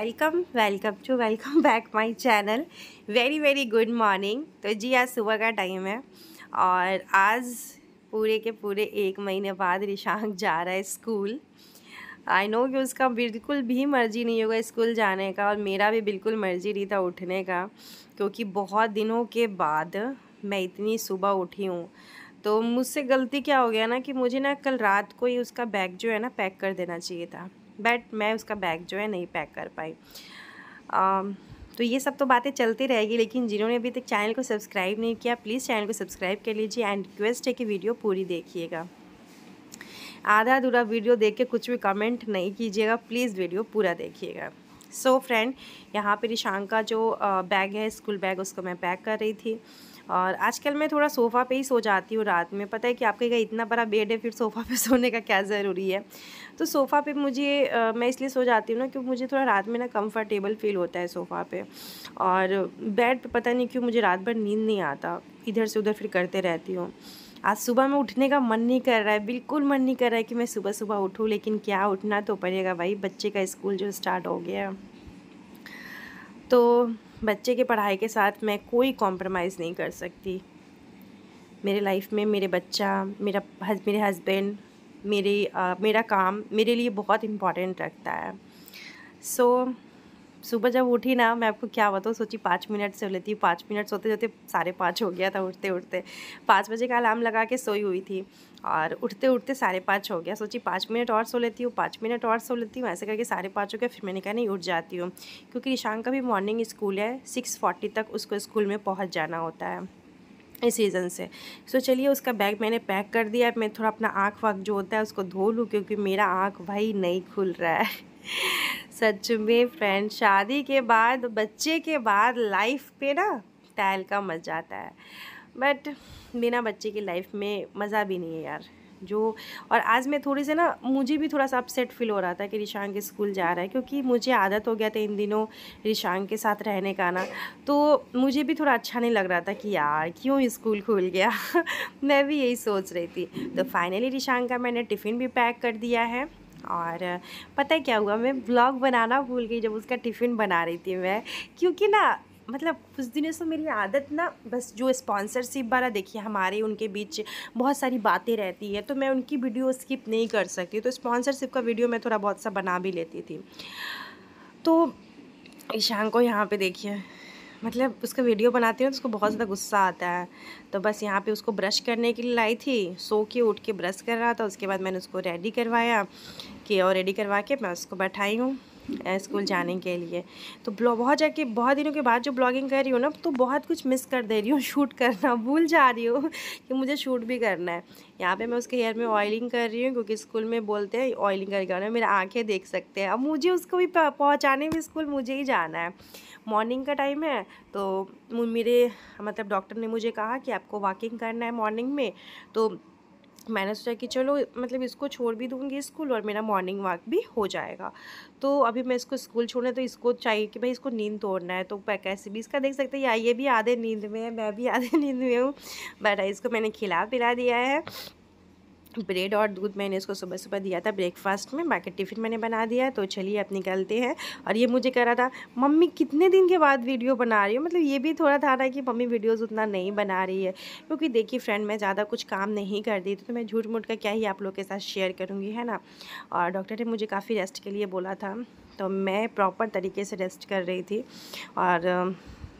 welcome welcome to welcome back my channel very very good morning तो जी आज सुबह का टाइम है और आज पूरे के पूरे एक महीने बाद रिशांक जा रहा है स्कूल आई नो कि उसका बिल्कुल भी मर्जी नहीं होगा स्कूल जाने का और मेरा भी बिल्कुल मर्जी नहीं था उठने का क्योंकि बहुत दिनों के बाद मैं इतनी सुबह उठी हूँ तो मुझसे गलती क्या हो गया ना कि मुझे ना कल रात को ही उसका बैग जो है ना पैक कर देना चाहिए था बट मैं उसका बैग जो है नहीं पैक कर पाई तो ये सब तो बातें चलती रहेगी लेकिन जिन्होंने अभी तक चैनल को सब्सक्राइब नहीं किया प्लीज़ चैनल को सब्सक्राइब कर लीजिए एंड रिक्वेस्ट है कि वीडियो पूरी देखिएगा आधा अधूरा वीडियो देख के कुछ भी कमेंट नहीं कीजिएगा प्लीज़ वीडियो पूरा देखिएगा सो फ्रेंड यहाँ पर रिशांक का जो बैग है स्कूल बैग उसको मैं पैक कर रही थी और आजकल मैं थोड़ा सोफ़ा पे ही सो जाती हूँ रात में पता है कि आपके कहीं इतना बड़ा बेड है फिर सोफ़ा पे सोने का क्या ज़रूरी है तो सोफ़ा पे मुझे आ, मैं इसलिए सो जाती हूँ ना क्योंकि मुझे थोड़ा रात में ना कंफर्टेबल फील होता है सोफ़ा पे और बेड पे पता नहीं क्यों मुझे रात भर नींद नहीं आता इधर से उधर फिर करते रहती हूँ आज सुबह में उठने का मन नहीं कर रहा है बिल्कुल मन नहीं कर रहा है कि मैं सुबह सुबह उठूँ लेकिन क्या उठना तो पड़ेगा भाई बच्चे का स्कूल जो स्टार्ट हो गया तो बच्चे के पढ़ाई के साथ मैं कोई कॉम्प्रोमाइज़ नहीं कर सकती मेरे लाइफ में मेरे बच्चा मेरा हज, मेरे हस्बैंड मेरे आ, मेरा काम मेरे लिए बहुत इम्पॉर्टेंट रखता है सो so, सुबह जब उठी ना मैं आपको क्या बताऊँ सोची पाँच मिनट से लेती हूँ पाँच मिनट सोते सोते साढ़े पाँच हो गया था उठते उठते पाँच बजे का अलार्म लगा के सोई हुई थी और उठते उठते साढ़े पाँच हो गया सोची पाँच मिनट और सो लेती हूँ पाँच मिनट और सो लेती हूँ ऐसे करके साढ़े पाँच हो गया फिर मैंने कहा नहीं उठ जाती हूँ क्योंकि ईशान का भी मॉर्निंग स्कूल है सिक्स फोर्टी तक उसको स्कूल में पहुँच जाना होता है इस सीज़न से सो so, चलिए उसका बैग मैंने पैक कर दिया मैं थोड़ा अपना आँख वाँख जो होता है उसको धो लूँ क्योंकि मेरा आँख भाई नहीं खुल रहा है सच में फ्रेंड शादी के बाद बच्चे के बाद लाइफ पे ना टहल का मज़ा आता है बट बिना बच्चे की लाइफ में मज़ा भी नहीं है यार जो और आज मैं थोड़ी से ना मुझे भी थोड़ा सा अपसेट फील हो रहा था कि रिशांग स्कूल जा रहा है क्योंकि मुझे आदत हो गया था इन दिनों रिशांग के साथ रहने का ना तो मुझे भी थोड़ा अच्छा नहीं लग रहा था कि यार क्यों स्कूल खुल गया मैं भी यही सोच रही थी तो फाइनली रिशांग का मैंने टिफ़िन भी पैक कर दिया है और पता है क्या हुआ मैं ब्लॉग बनाना भूल गई जब उसका टिफ़िन बना रही थी मैं क्योंकि ना मतलब कुछ दिनों से मेरी आदत ना बस जो स्पॉन्सरशिप वाला देखिए हमारे उनके बीच बहुत सारी बातें रहती है तो मैं उनकी वीडियो स्किप नहीं कर सकती तो स्पॉन्सरशिप का वीडियो मैं थोड़ा बहुत सा बना भी लेती थी तो ईशान को यहाँ पे देखिए मतलब उसका वीडियो बनाती हूँ तो उसको बहुत ज़्यादा गुस्सा आता है तो बस यहाँ पे उसको ब्रश करने के लिए लाई थी सो के उठ के ब्रश कर रहा था उसके बाद मैंने उसको रेडी करवाया कि और रेडी करवा के मैं उसको बैठाई हूँ स्कूल जाने के लिए तो बहुत जाके बहुत दिनों के बाद जो ब्लॉगिंग कर रही हूँ ना तो बहुत कुछ मिस कर दे रही हूँ शूट करना भूल जा रही हूँ कि मुझे शूट भी करना है यहाँ पे मैं उसके हेयर में ऑयलिंग कर रही हूँ क्योंकि स्कूल में बोलते हैं ऑयलिंग करके आना मेरा आँखें देख सकते हैं अब मुझे उसको भी पहुँचाने भी स्कूल मुझे ही जाना है मॉर्निंग का टाइम है तो मेरे मतलब डॉक्टर ने मुझे कहा कि आपको वॉकिंग करना है मॉर्निंग में तो मैंने सोचा कि चलो मतलब इसको छोड़ भी दूँगी स्कूल और मेरा मॉर्निंग वॉक भी हो जाएगा तो अभी मैं इसको स्कूल छोड़ना तो इसको चाहिए कि भाई इसको नींद तोड़ना है तो कैसे भी इसका देख सकते हैं या ये भी आधे नींद में है मैं भी आधे नींद में हूँ बट इसको मैंने खिला पिला दिया है ब्रेड और दूध मैंने इसको सुबह सुबह दिया था ब्रेकफास्ट में बाकी टिफ़िन मैंने बना दिया तो चलिए अब निकलते हैं और ये मुझे कह रहा था मम्मी कितने दिन के बाद वीडियो बना रही हो मतलब ये भी थोड़ा था ना कि मम्मी वीडियोज़ उतना नहीं बना रही है क्योंकि देखिए फ्रेंड मैं ज़्यादा कुछ काम नहीं कर दी थी तो मैं झूठ मूठ का क्या ही आप लोग के साथ शेयर करूँगी है ना और डॉक्टर ने मुझे काफ़ी रेस्ट के लिए बोला था तो मैं प्रॉपर तरीके से रेस्ट कर रही थी और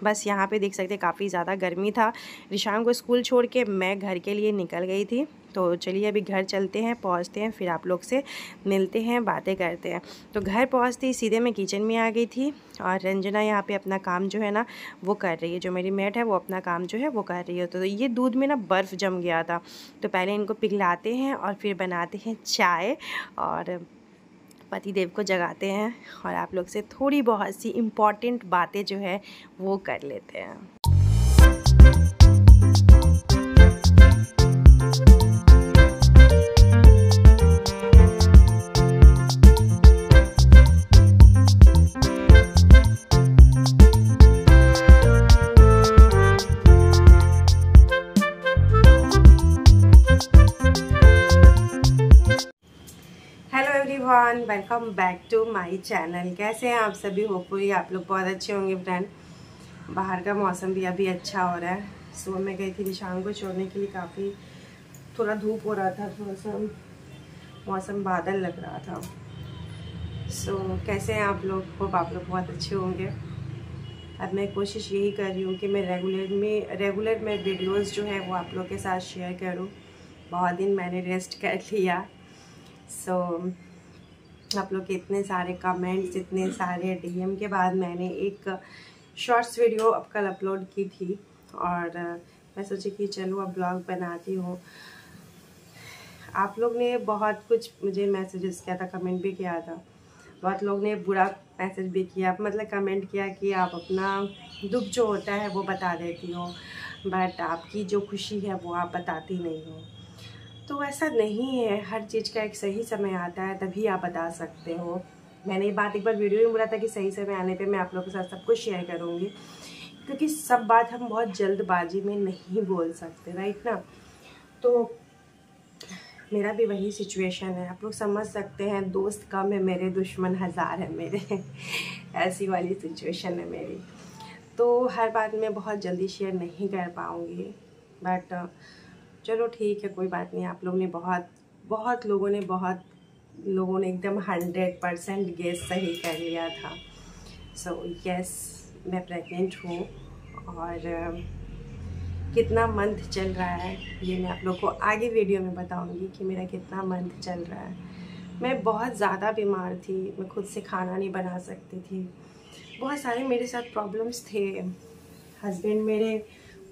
बस यहाँ पर देख सकते काफ़ी ज़्यादा गर्मी था रिशांग को स्कूल छोड़ के मैं घर के लिए निकल गई थी तो चलिए अभी घर चलते हैं पहुँचते हैं फिर आप लोग से मिलते हैं बातें करते हैं तो घर पहुँचते ही सीधे मैं किचन में आ गई थी और रंजना यहाँ पे अपना काम जो है ना वो कर रही है जो मेरी मेट है वो अपना काम जो है वो कर रही है तो ये दूध में ना बर्फ़ जम गया था तो पहले इनको पिघलाते हैं और फिर बनाते हैं चाय और पति देव को जगाते हैं और आप लोग से थोड़ी बहुत सी इम्पॉर्टेंट बातें जो है वो कर लेते हैं everyone welcome back to my channel कैसे हैं आप सभी होपफुली आप लोग बहुत अच्छे होंगे फ्रेंड बाहर का मौसम भी अभी अच्छा हो रहा है सुबह मैं गई थी निशान को छोड़ने के लिए काफ़ी थोड़ा धूप हो रहा था थोड़ा सा मौसम बादल लग रहा था सो so, कैसे हैं आप लोग होप आप लोग बहुत अच्छे होंगे अब मैं कोशिश यही कर रही हूँ कि मैं रेगुलर में रेगुलर में वीडियोज़ जो है वो आप लोग के साथ शेयर करूँ बहुत दिन मैंने रेस्ट कर लिया So आप लोग के इतने सारे कमेंट्स इतने सारे डीएम के बाद मैंने एक शॉर्ट्स वीडियो अब कल अपलोड की थी और मैं सोची कि चलो अब ब्लॉग बनाती हूँ आप लोग ने बहुत कुछ मुझे मैसेजेस किया था कमेंट भी किया था बहुत लोग ने बुरा मैसेज भी किया मतलब कमेंट किया कि आप अपना दुख जो होता है वो बता देती हो बट आपकी जो खुशी है वो आप बताती नहीं हो तो ऐसा नहीं है हर चीज़ का एक सही समय आता है तभी आप बता सकते हो मैंने ये बात एक बार वीडियो में बोला था कि सही समय आने पे मैं आप लोगों के साथ सब कुछ शेयर करूँगी क्योंकि सब बात हम बहुत जल्दबाजी में नहीं बोल सकते राइट ना तो मेरा भी वही सिचुएशन है आप लोग समझ सकते हैं दोस्त कम है मेरे दुश्मन हज़ार है मेरे ऐसी वाली सिचुएशन है मेरी तो हर बात मैं बहुत जल्दी शेयर नहीं कर पाऊँगी बट चलो ठीक है कोई बात नहीं आप लोग ने बहुत बहुत लोगों ने बहुत लोगों ने एकदम हंड्रेड परसेंट गेस सही कर लिया था सो so, यस yes, मैं प्रेग्नेंट हूँ और um, कितना मंथ चल रहा है ये मैं आप लोग को आगे वीडियो में बताऊंगी कि मेरा कितना मंथ चल रहा है मैं बहुत ज़्यादा बीमार थी मैं खुद से खाना नहीं बना सकती थी बहुत सारे मेरे साथ प्रॉब्लम्स थे हस्बैंड मेरे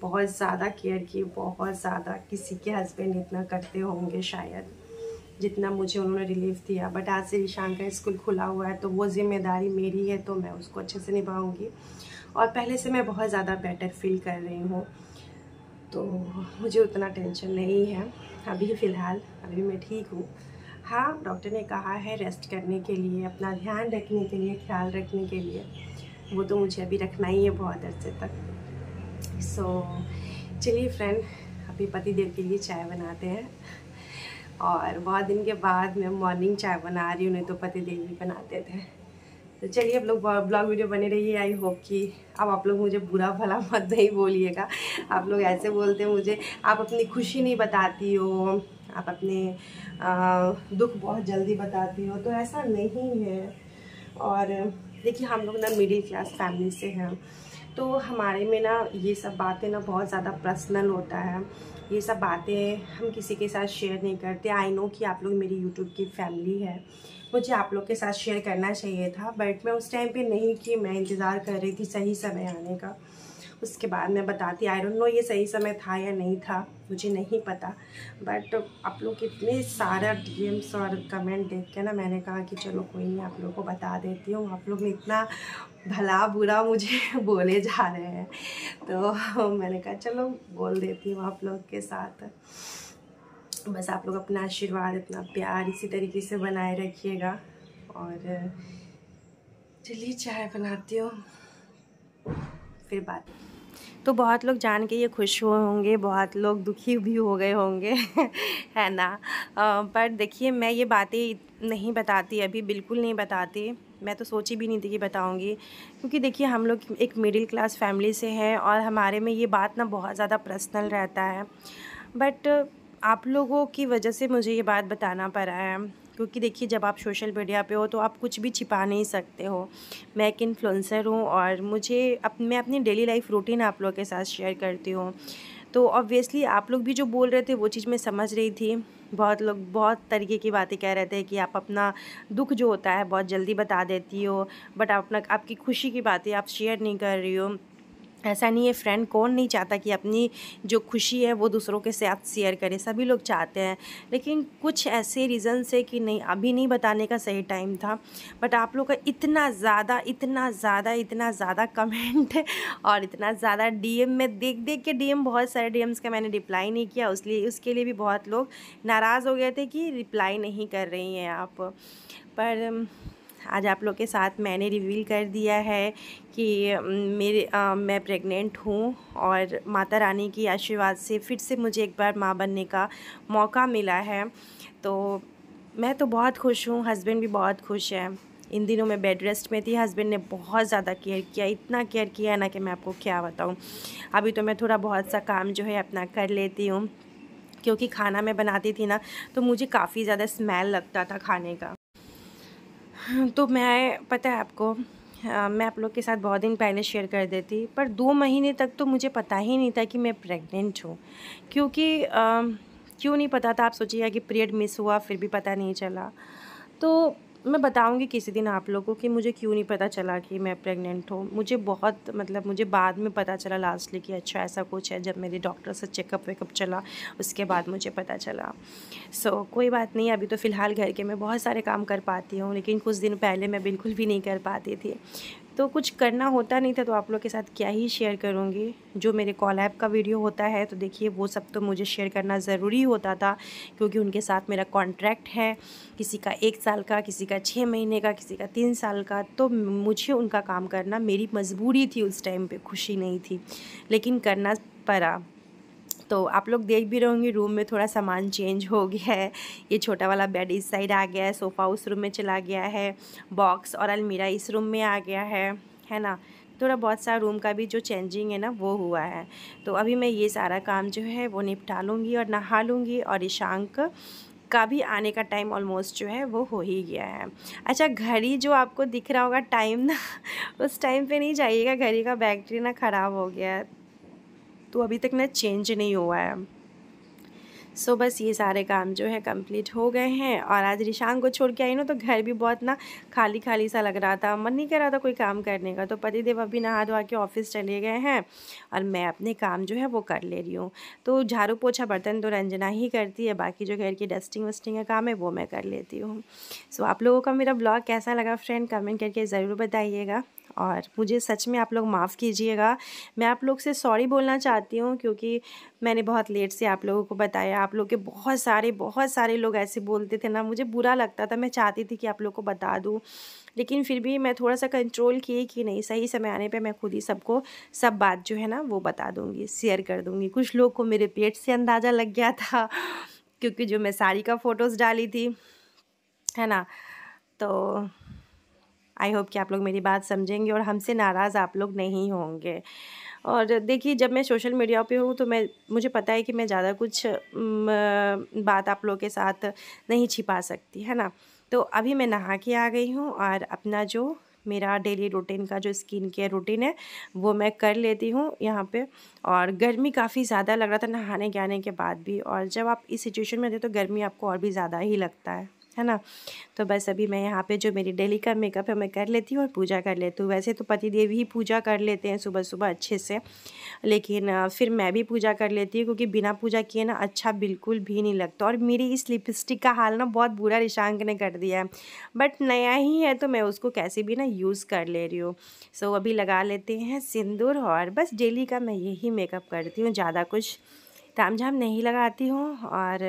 बहुत ज़्यादा केयर की बहुत ज़्यादा किसी के हस्बैंड इतना करते होंगे शायद जितना मुझे उन्होंने रिलीफ दिया बट आज से ईशान का स्कूल खुला हुआ है तो वो जिम्मेदारी मेरी है तो मैं उसको अच्छे से निभाऊंगी और पहले से मैं बहुत ज़्यादा बेटर फील कर रही हूँ तो मुझे उतना टेंशन नहीं है अभी फ़िलहाल अभी मैं ठीक हूँ हाँ डॉक्टर ने कहा है रेस्ट करने के लिए अपना ध्यान रखने के लिए ख्याल रखने के लिए वो तो मुझे अभी रखना ही है बहुत अरसे तक सो so, चलिए फ्रेंड अभी पति देव के लिए चाय बनाते हैं और बहुत दिन के बाद मैं मॉर्निंग चाय बना रही हूँ नहीं तो पति देव भी बनाते थे तो चलिए आप लोग ब्लॉग वीडियो बने रहिए आई होप कि अब आप लोग मुझे बुरा भला मत नहीं बोलिएगा आप लोग ऐसे बोलते हैं मुझे आप अपनी खुशी नहीं बताती हो आप अपने आ, दुख बहुत जल्दी बताती हो तो ऐसा नहीं है और देखिए हम लोग ना मिडिल क्लास फैमिली से हैं तो हमारे में ना ये सब बातें ना बहुत ज़्यादा पर्सनल होता है ये सब बातें हम किसी के साथ शेयर नहीं करते आई नो कि आप लोग मेरी यूट्यूब की फैमिली है मुझे आप लोग के साथ शेयर करना चाहिए था बट मैं उस टाइम पे नहीं कि मैं इंतज़ार कर रही थी सही समय आने का उसके बाद मैं बताती आई डोंट नो ये सही समय था या नहीं था मुझे नहीं पता बट आप लोग इतने सारा डीएम्स और कमेंट देख के ना मैंने कहा कि चलो कोई नहीं आप लोगों को बता देती हूँ आप लोग ने इतना भला बुरा मुझे बोले जा रहे हैं तो मैंने कहा चलो बोल देती हूँ आप लोग के साथ बस आप लोग अपना आशीर्वाद अपना प्यार इसी तरीके से बनाए रखिएगा और चलिए चाय बनाती हूँ फिर बात तो बहुत लोग जान के ये खुश हुए होंगे बहुत लोग दुखी भी हो गए होंगे है ना आ, पर देखिए मैं ये बातें नहीं बताती अभी बिल्कुल नहीं बताती मैं तो सोची भी नहीं थी कि बताऊंगी क्योंकि देखिए हम लोग एक मिडिल क्लास फैमिली से हैं और हमारे में ये बात ना बहुत ज़्यादा पर्सनल रहता है बट आप लोगों की वजह से मुझे ये बात बताना पड़ा है क्योंकि देखिए जब आप सोशल मीडिया पे हो तो आप कुछ भी छिपा नहीं सकते हो मैं एक इन्फ्लुएंसर हूँ और मुझे अप, मैं अपनी डेली लाइफ रूटीन आप लोगों के साथ शेयर करती हूँ तो ऑब्वियसली आप लोग भी जो बोल रहे थे वो चीज़ मैं समझ रही थी बहुत लोग बहुत तरीके की बातें कह रहे थे कि आप अपना दुख जो होता है बहुत जल्दी बता देती हो बट आप अपना आपकी खुशी की बातें आप शेयर नहीं कर रही हो ऐसा नहीं है फ्रेंड कौन नहीं चाहता कि अपनी जो खुशी है वो दूसरों के साथ शेयर करे सभी लोग चाहते हैं लेकिन कुछ ऐसे रीज़न से कि नहीं अभी नहीं बताने का सही टाइम था बट आप लोग का इतना ज़्यादा इतना ज़्यादा इतना ज़्यादा कमेंट और इतना ज़्यादा डीएम में देख देख के डीएम बहुत सारे डीएम्स का मैंने रिप्लाई नहीं किया उसलिए उसके लिए भी बहुत लोग नाराज़ हो गए थे कि रिप्लाई नहीं कर रही हैं आप पर आज आप लोग के साथ मैंने रिवील कर दिया है कि मेरे आ, मैं प्रेग्नेंट हूँ और माता रानी की आशीर्वाद से फिर से मुझे एक बार माँ बनने का मौका मिला है तो मैं तो बहुत खुश हूँ हस्बैंड भी बहुत खुश है इन दिनों मैं बेड रेस्ट में थी हस्बैंड ने बहुत ज़्यादा केयर किया इतना केयर किया है ना कि मैं आपको क्या बताऊँ अभी तो मैं थोड़ा बहुत सा काम जो है अपना कर लेती हूँ क्योंकि खाना मैं बनाती थी ना तो मुझे काफ़ी ज़्यादा स्मेल लगता था खाने का तो मैं पता है आपको आ, मैं आप लोग के साथ बहुत दिन पहले शेयर कर देती पर दो महीने तक तो मुझे पता ही नहीं था कि मैं प्रेग्नेंट हूँ क्योंकि आ, क्यों नहीं पता था आप सोचिएगा कि पीरियड मिस हुआ फिर भी पता नहीं चला तो मैं बताऊंगी किसी दिन आप लोगों को कि मुझे क्यों नहीं पता चला कि मैं प्रेग्नेंट हूँ मुझे बहुत मतलब मुझे बाद में पता चला लास्टली कि अच्छा ऐसा कुछ है जब मेरे डॉक्टर से चेकअप वेकअप चला उसके बाद मुझे पता चला सो so, कोई बात नहीं अभी तो फ़िलहाल घर के मैं बहुत सारे काम कर पाती हूँ लेकिन कुछ दिन पहले मैं बिल्कुल भी नहीं कर पाती थी तो कुछ करना होता नहीं था तो आप लोग के साथ क्या ही शेयर करूँगी जो मेरे कॉल ऐप का वीडियो होता है तो देखिए वो सब तो मुझे शेयर करना ज़रूरी होता था क्योंकि उनके साथ मेरा कॉन्ट्रैक्ट है किसी का एक साल का किसी का छः महीने का किसी का तीन साल का तो मुझे उनका काम करना मेरी मजबूरी थी उस टाइम पर खुशी नहीं थी लेकिन करना पड़ा तो आप लोग देख भी रहे होंगे रूम में थोड़ा सामान चेंज हो गया है ये छोटा वाला बेड इस साइड आ गया है सोफ़ा उस रूम में चला गया है बॉक्स और अलमीरा इस रूम में आ गया है है ना थोड़ा बहुत सारा रूम का भी जो चेंजिंग है ना वो हुआ है तो अभी मैं ये सारा काम जो है वो निपटा लूँगी और नहा लूँगी और ईशांक का भी आने का टाइम ऑलमोस्ट जो है वो हो ही गया है अच्छा घड़ी जो आपको दिख रहा होगा टाइम ना उस टाइम पे नहीं जाइएगा घड़ी का बैटरी ना ख़राब हो गया है तो अभी तक ना चेंज नहीं हुआ है सो so, बस ये सारे काम जो है कंप्लीट हो गए हैं और आज रिशांग को छोड़ के आई ना तो घर भी बहुत ना खाली खाली सा लग रहा था मन नहीं कर रहा था कोई काम करने का तो पति देव अभी नहा धोवा के ऑफिस चले गए हैं और मैं अपने काम जो है वो कर ले रही हूँ तो झाड़ू पोछा बर्तन तो रंजना ही करती है बाकी जो घर की डस्टिंग वस्टिंग का काम है वो मैं कर लेती हूँ सो so, आप लोगों का मेरा ब्लॉग कैसा लगा फ्रेंड कमेंट करके ज़रूर बताइएगा और मुझे सच में आप लोग माफ़ कीजिएगा मैं आप लोग से सॉरी बोलना चाहती हूँ क्योंकि मैंने बहुत लेट से आप लोगों को बताया आप लोग के बहुत सारे बहुत सारे लोग ऐसे बोलते थे ना मुझे बुरा लगता था मैं चाहती थी कि आप लोग को बता दूँ लेकिन फिर भी मैं थोड़ा सा कंट्रोल किए कि नहीं सही समय आने पर मैं खुद ही सबको सब बात जो है ना वो बता दूँगी शेयर कर दूँगी कुछ लोग को मेरे पेट से अंदाज़ा लग गया था क्योंकि जो मैं साड़ी का फ़ोटोज़ डाली थी है ना तो आई होप कि आप लोग मेरी बात समझेंगे और हमसे नाराज़ आप लोग नहीं होंगे और देखिए जब मैं सोशल मीडिया पे हूँ तो मैं मुझे पता है कि मैं ज़्यादा कुछ बात आप लोग के साथ नहीं छिपा सकती है ना तो अभी मैं नहा के आ गई हूँ और अपना जो मेरा डेली रूटीन का जो स्किन केयर रूटीन है वो मैं कर लेती हूँ यहाँ पे और गर्मी काफ़ी ज़्यादा लग रहा था नहाने के आने के बाद भी और जब आप इस सिचुएशन में थे तो गर्मी आपको और भी ज़्यादा ही लगता है है ना तो बस अभी मैं यहाँ पे जो मेरी डेली का मेकअप है मैं कर लेती हूँ और पूजा कर लेती हूँ वैसे तो पति देव ही पूजा कर लेते हैं सुबह सुबह अच्छे से लेकिन फिर मैं भी पूजा कर लेती हूँ क्योंकि बिना पूजा किए ना अच्छा बिल्कुल भी नहीं लगता और मेरी इस लिपस्टिक का हाल ना बहुत बुरा रिशांक ने कर दिया है बट नया ही है तो मैं उसको कैसे भी ना यूज़ कर ले रही हूँ सो अभी लगा लेते हैं सिंदूर और बस डेली का मैं यही मेकअप करती हूँ ज़्यादा कुछ ताम झाम नहीं लगाती हूँ और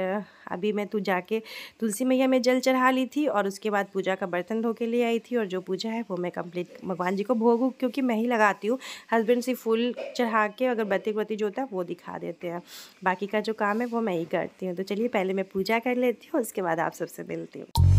अभी मैं तू जाके तुलसी मैया में जल चढ़ा ली थी और उसके बाद पूजा का बर्तन धो के ले आई थी और जो पूजा है वो मैं कंप्लीट भगवान जी को भोगूँ क्योंकि मैं ही लगाती हूँ हस्बैंड से फूल चढ़ा के अगर बत्ती बत्ती जो होता है वो दिखा देते हैं बाकी का जो काम है वो मैं ही करती हूँ तो चलिए पहले मैं पूजा कर लेती हूँ उसके बाद आप सबसे मिलती हूँ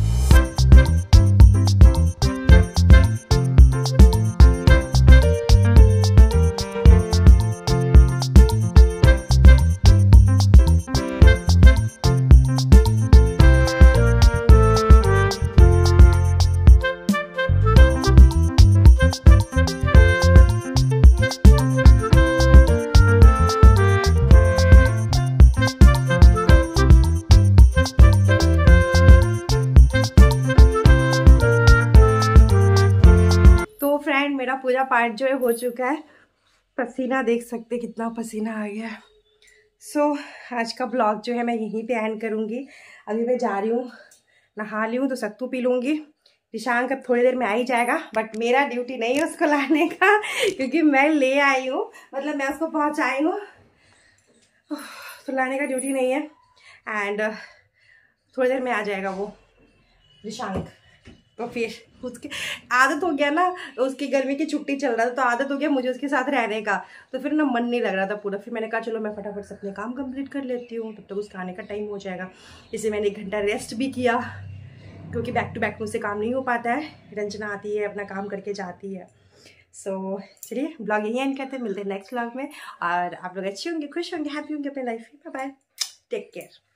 पूजा पाठ जो है हो चुका है पसीना देख सकते कितना पसीना आ गया है सो so, आज का ब्लॉग जो है मैं यहीं पे एंड करूँगी अभी मैं जा रही हूँ नहा ली हूँ तो सत्तू पी लूँगी निशांक अब थोड़ी देर में आ ही जाएगा बट मेरा ड्यूटी नहीं है उसको लाने का क्योंकि मैं ले आई हूँ मतलब मैं उसको पहुँचाई हूँ तो लाने का ड्यूटी नहीं है एंड थोड़ी देर में आ जाएगा वो निशांक और फिर उसके आदत हो गया ना उसकी गर्मी की छुट्टी चल रहा था तो आदत हो गया मुझे उसके साथ रहने का तो फिर ना मन नहीं लग रहा था पूरा फिर मैंने कहा चलो मैं फटाफट से अपने काम कंप्लीट कर लेती हूँ तब तक उसका आने का टाइम हो जाएगा इसे मैंने एक घंटा रेस्ट भी किया क्योंकि बैक टू बैक मुझसे काम नहीं हो पाता है रंजना आती है अपना काम करके जाती है सो so, चलिए ब्लॉग यही एंड करते हैं मिलते हैं नेक्स्ट ब्लॉग में और आप लोग अच्छे होंगे खुश होंगे हैप्पी होंगे अपने लाइफ में बाय टेक केयर